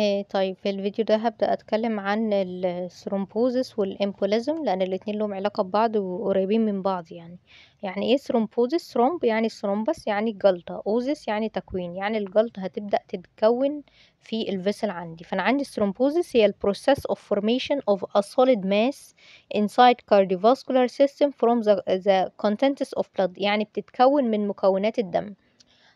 إيه، طيب في الفيديو ده هبدأ أتكلم عن الثرومبوزس والإمبوليزم لأن الاتنين لهم علاقة ببعض وقريبين من بعض يعني يعني إيه ثرومبوزس ثرومب يعني ثرومبس يعني الجلطة أوزس يعني تكوين يعني الجلطة هتبدأ تتكون في الفيسل عندي فأنا عندي الثرومبوزس هي البروسيس of formation of a solid mass inside cardiovascular system from the, the contents of blood يعني بتتكون من مكونات الدم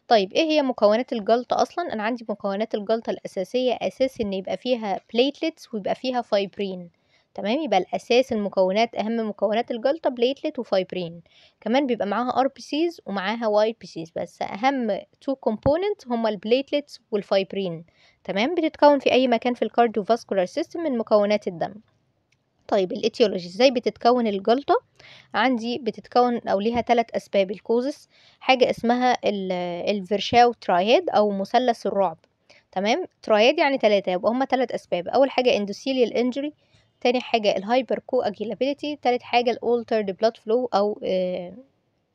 طيب ايه هي مكونات الجلطة اصلا انا عندي مكونات الجلطة الاساسية اساس ان يبقى فيها بليتلتس ويبقى فيها فايبرين تمام يبقى الاساس المكونات اهم مكونات الجلطه بليتلت وفايبرين كمان بيبقى معاها ار بي سيز ومعاها واي بي سيز بس اهم تو كومبوننت هما البليتلتس والفايبرين تمام بتتكون في اي مكان في فاسكولار سيستم من مكونات الدم طيب الاتيولوجي ازاي بتتكون الجلطة عندي بتتكون او ليها ثلاث اسباب الكوزس حاجة اسمها الفيرشاو ترايد او مثلث الرعب تمام ترايد يعني ثلاثة يبقى هما ثلاث اسباب اول حاجة اندوسيليال انجري تاني حاجة الهايبر كو اجيلابيليتي تالت حاجة الالترد بلاد فلو او آه،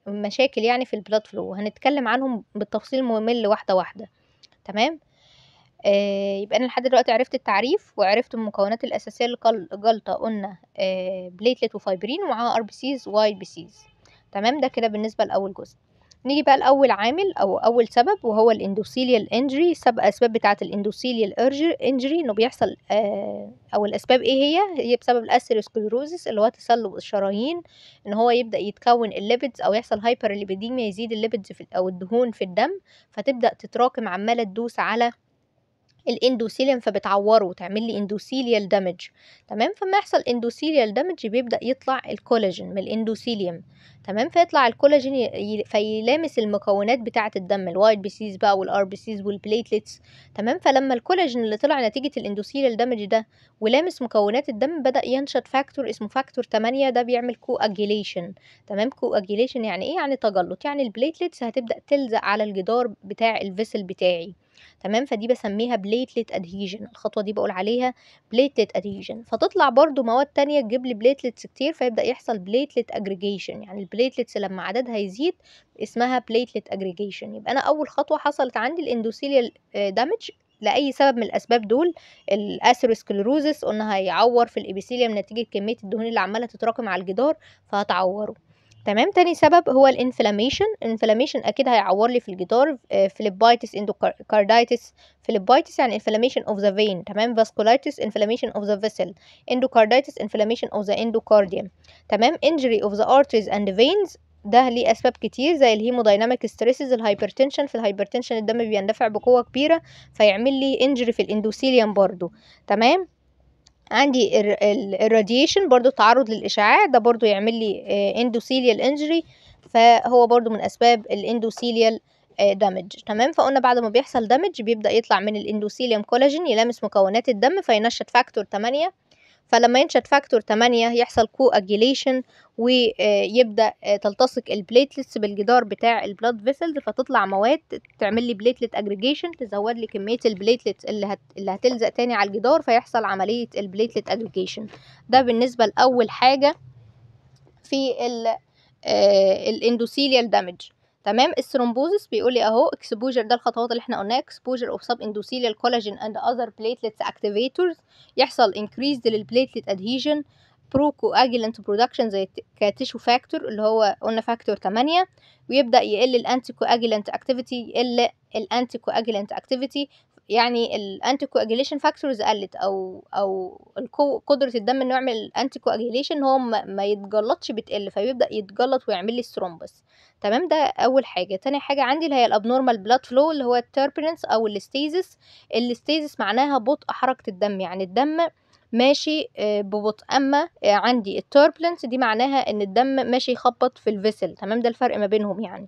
مشاكل يعني في البلاد فلو هنتكلم عنهم بالتفصيل ممل واحدة واحدة تمام آه، يبقى انا لحد دلوقتي عرفت التعريف وعرفت المكونات الاساسيه للجلطه قلنا بليتلت آه، وفايبرين ومعاها ار بي سيز واي بي سيز تمام ده كده بالنسبه لاول جزء نيجي بقى لاول عامل او اول سبب وهو الاندوثيليال انجري سبب اسباب بتاعه الاندوثيليال انجري انه بيحصل آه، او الاسباب ايه هي هي بسبب الاسيروسكليروزس اللي هو تصلب الشرايين ان هو يبدا يتكون الليبيدز او يحصل هايبر ليبيديميا يزيد الليبيدز او الدهون في الدم فتبدا تتراكم عماله تدوس على الاندوسيليم فبتعوره وتعمل لي اندوسيليال دامج تمام فما يحصل اندوسيليال دامج بيبدا يطلع الكولاجين من الاندوسيليم تمام فيطلع الكولاجين ي... فيلامس المكونات بتاعه الدم الوايت بي سيز بقى والار بي سيز والبليتلتس تمام فلما الكولاجين اللي طلع نتيجه الاندوسيليال دامج ده ولامس مكونات الدم بدا ينشط فاكتور اسمه فاكتور 8 ده بيعمل كواجيليشن تمام كواجيليشن يعني ايه يعني تجلط يعني البليتليتس هتبدا تلزق على الجدار بتاع الفيسل بتاعي تمام فدي بسميها بليتلت ادهيجن الخطوه دي بقول عليها بليتلت ادهيجن فتطلع برضو مواد تانية تجيب لي بليتلتس كتير فيبدا يحصل بليتلت اجريجيشن يعني البليتلتس لما عددها يزيد اسمها بليتلت اجريجيشن يبقى انا اول خطوه حصلت عندي الاندوثيليال دامج آه، لأي سبب من الأسباب دول الأثيروسكلروزس قلنا هيعور في الإبيثيليوم نتيجة كمية الدهون اللي عمالة تتراكم على الجدار فهتعوره تمام تاني سبب هو الانفلاميشن الانفلاميشن اكيد هيعور لي في الجدار فليبايتس اندوكاردايتس فليبايتس يعني انفلاميشن اوف ذا فين تمام فاسكولايتس انفلاميشن اوف ذا فيسل اندوكاردايتس انفلاميشن اوف ذا اندوكارديوم تمام انجري اوف ذا ارتريز اند فينز ده ليه اسباب كتير زي الهيمودايناميك ستريسز الهايبرتنشن في الهايبرتنشن الدم بيندفع بقوه كبيره فيعمل لي انجري في الاندوثيليوم برضو تمام عندي الراديشن برضو تعرض للإشعاع ده برضو يعمل لي اندوثيليال آه، انجري فهو برضو من أسباب الاندوثيليال دامج آه، تمام فقلنا بعد ما بيحصل دامج بيبدأ يطلع من الاندوثيليوم كولاجين يلامس مكونات الدم فينشط فاكتور 8 فلما ينشط فاكتور 8 يحصل كو اجيليشن ويبدا آه، تلتصق البليتلتس بالجدار بتاع البلاد فيسلز فتطلع مواد تعمل لي بليتلت اجريجيشن تزود لي كميه البليتلتس اللي هت... اللي هتلزق تاني على الجدار فيحصل عمليه البليتلت اجريجيشن ده بالنسبه لاول حاجه في ال الاندوثيليال آه، دامج تمام الثرومبوزس بيقول لي اهو اكسبوجر ده الخطوات اللي احنا قلناها اكسبوجر اوف سب اندوثيليال كولاجين اند اذر بليتلتس اكتيفيتورز يحصل انكريز للبليتلت ادهيجن برو كواجلنت برودكشن زي كاتيشو فاكتور اللي هو قلنا فاكتور 8 ويبدا يقل الانتي كواجلنت اكتيفيتي يقل الانتي كواجلنت اكتيفيتي يعني الانتي كواجيليشن فاكتورز قلت او او قدره الدم انه يعمل انتي كواجيليشن هو ما يتجلطش بتقل فبيبدا يتجلط ويعمل لي ثرومبس تمام ده اول حاجه تاني حاجه عندي اللي هي الابنورمال بلاد فلو اللي هو التيربرنس او الاستيزس الاستيزس معناها بطء حركه الدم يعني الدم ماشي آه، ببطء اما آه، عندي التوربلنس دي معناها ان الدم ماشي يخبط في الفيسل تمام ده الفرق ما بينهم يعني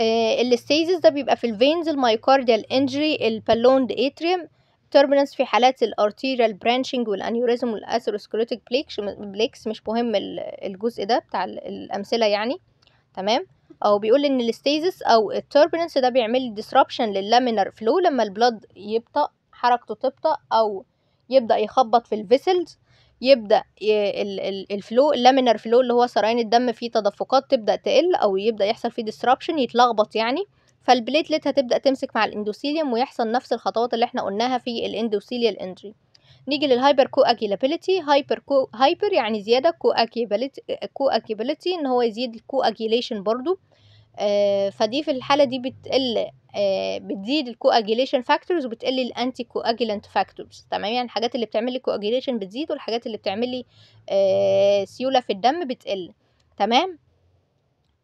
آه، الاستيزيس ده بيبقى في الفينز المايوكارديال انجري البالوند اتريوم تيربنس في حالات الارتيريال برانشنج والانيوريزم والاثيروسكلوتيك بليكس بليكس مش مهم الجزء ده بتاع الامثله يعني تمام او بيقول ان الاستيزس او التوربنس ده بيعمل ديسربشن لللامينر فلو لما البلد يبطا حركته تبطا او يبدا يخبط في الفيسلز يبدا الفلو اللامينر فلو اللي هو سرايين الدم فيه تدفقات تبدا تقل او يبدا يحصل فيه ديسربشن يتلخبط يعني فالبليتلت هتبدا تمسك مع الاندوثيليوم ويحصل نفس الخطوات اللي احنا قلناها في الاندوثيليال انجري نيجي للهايبر كو هايبر كو هايبر يعني زياده كو كو ان هو يزيد الكو اجيليشن برضو آه فدي في الحاله دي بتقل آه، بتزيد الكواجيليشن فاكتورز وبتقلل الانتي كواجيلانت فاكتورز تمام يعني الحاجات اللي بتعمل لي كواجيليشن بتزيد والحاجات اللي بتعمل لي آه، سيوله في الدم بتقل تمام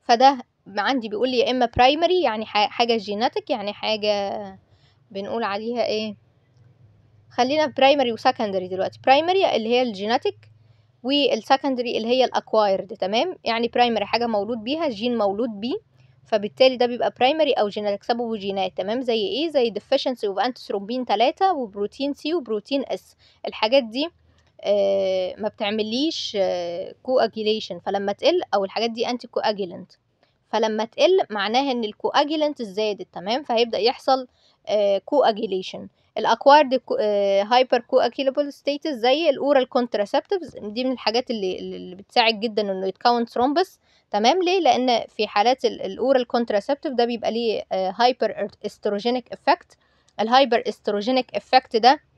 فده عندي بيقول لي يا اما برايمري يعني حاجه جيناتك يعني حاجه بنقول عليها ايه خلينا برايمري وسكندري دلوقتي برايمري اللي هي الجيناتك والسكندري اللي هي الاكوايرد تمام يعني برايمري حاجه مولود بيها جين مولود بيه فبالتالي ده بيبقى برايمري او جيناتك سببه جينات تمام زي ايه زي deficiency اوف antithrombin 3 وبروتين سي وبروتين اس الحاجات دي آه ما بتعمليش آه كواجيليشن فلما تقل او الحاجات دي انتي كواجيلنت فلما تقل معناها ان الكواجيلنت زادت تمام فهيبدا يحصل آه كواجيليشن الاكوارد هايبر كو كواكيلابل ستيتس زي الاورال كونتراسبتيفز دي من الحاجات اللي, اللي بتساعد جدا انه يتكون ثرومبس تمام ليه لان في حالات الاورال كونتراسبتيف ده بيبقى ليه هايبر استروجينيك افكت الهايبر استروجينيك افكت ده